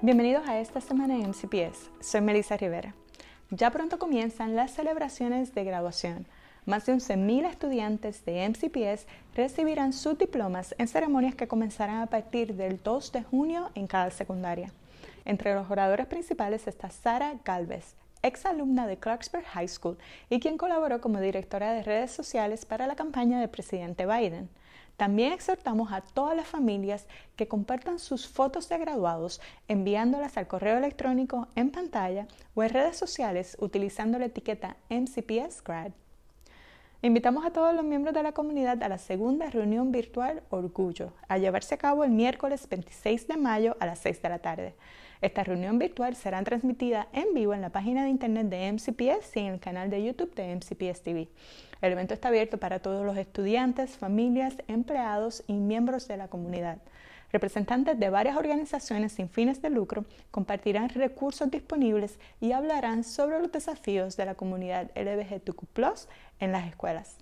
Bienvenidos a esta semana en MCPS. Soy Melissa Rivera. Ya pronto comienzan las celebraciones de graduación. Más de 11.000 estudiantes de MCPS recibirán sus diplomas en ceremonias que comenzarán a partir del 2 de junio en cada secundaria. Entre los oradores principales está Sara Galvez, exalumna de Clarksburg High School y quien colaboró como directora de redes sociales para la campaña del presidente Biden. También exhortamos a todas las familias que compartan sus fotos de graduados enviándolas al correo electrónico en pantalla o en redes sociales utilizando la etiqueta MCPS Grad. Invitamos a todos los miembros de la comunidad a la segunda reunión virtual Orgullo, a llevarse a cabo el miércoles 26 de mayo a las 6 de la tarde. Esta reunión virtual será transmitida en vivo en la página de internet de MCPS y en el canal de YouTube de MCPS TV. El evento está abierto para todos los estudiantes, familias, empleados y miembros de la comunidad. Representantes de varias organizaciones sin fines de lucro compartirán recursos disponibles y hablarán sobre los desafíos de la comunidad LGBTQ+ en las escuelas.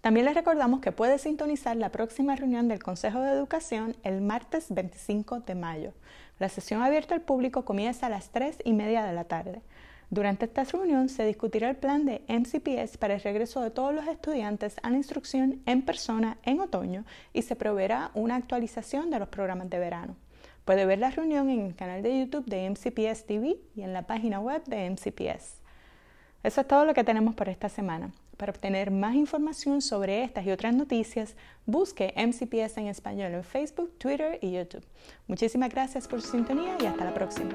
También les recordamos que puede sintonizar la próxima reunión del Consejo de Educación el martes 25 de mayo. La sesión abierta al público comienza a las 3 y media de la tarde. Durante esta reunión se discutirá el plan de MCPS para el regreso de todos los estudiantes a la instrucción en persona en otoño y se proveerá una actualización de los programas de verano. Puede ver la reunión en el canal de YouTube de MCPS TV y en la página web de MCPS. Eso es todo lo que tenemos por esta semana. Para obtener más información sobre estas y otras noticias, busque MCPS en español en Facebook, Twitter y YouTube. Muchísimas gracias por su sintonía y hasta la próxima.